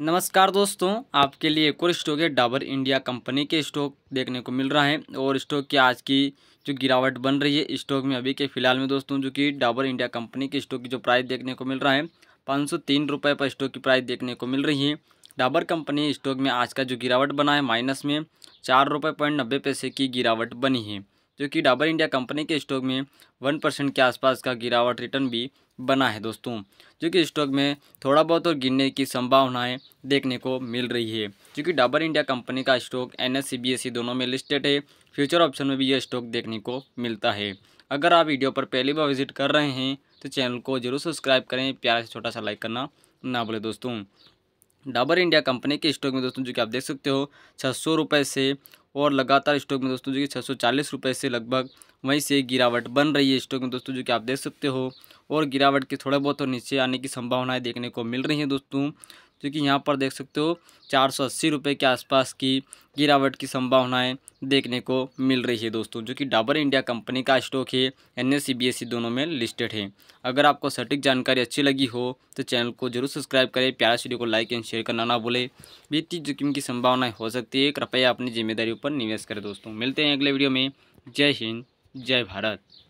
नमस्कार दोस्तों आपके लिए एक और स्टॉक है डाबर इंडिया कंपनी के स्टॉक देखने को मिल रहा है और स्टॉक की आज की जो गिरावट बन रही है स्टॉक में अभी के फिलहाल में दोस्तों जो कि डाबर इंडिया कंपनी के स्टॉक की जो प्राइस देखने को मिल रहा है पाँच सौ तीन रुपये पर स्टॉक की प्राइस देखने को मिल रही है डाबर कंपनी स्टॉक में आज का जो गिरावट बना है माइनस में चार रुपये पॉइंट नब्बे पैसे की गिरावट बनी है जो कि डाबर इंडिया कंपनी के स्टॉक में वन परसेंट के आसपास का गिरावट रिटर्न भी बना है दोस्तों जो कि स्टॉक में थोड़ा बहुत और गिरने की संभावनाएं देखने को मिल रही है क्योंकि डाबर इंडिया कंपनी का स्टॉक एन एस दोनों में लिस्टेड है फ्यूचर ऑप्शन में भी यह स्टॉक देखने को मिलता है अगर आप वीडियो पर पहली बार विजिट कर रहे हैं तो चैनल को जरूर सब्सक्राइब करें प्यार से छोटा सा लाइक करना ना बोले दोस्तों डाबर इंडिया कंपनी के स्टॉक में दोस्तों जो कि आप देख सकते हो छः सौ से और लगातार स्टॉक में दोस्तों जो कि छः सौ चालीस से लगभग वहीं से गिरावट बन रही है स्टॉक में दोस्तों जो कि आप देख सकते हो और गिरावट के थोड़ा बहुत और तो नीचे आने की संभावनाएं देखने को मिल रही हैं दोस्तों क्योंकि यहाँ पर देख सकते हो चार सौ अस्सी रुपये के आसपास की गिरावट की संभावनाएं देखने को मिल रही है दोस्तों जो कि डाबर इंडिया कंपनी का स्टॉक है एन एस e, e दोनों में लिस्टेड है अगर आपको सटीक जानकारी अच्छी लगी हो तो चैनल को जरूर सब्सक्राइब करें प्यारा वीडियो को लाइक एंड शेयर करना ना भूलें वित्तीय जोखिम की संभावनाएँ हो सकती है कृपया अपनी जिम्मेदारी पर निवेश करें दोस्तों मिलते हैं अगले वीडियो में जय हिंद जय भारत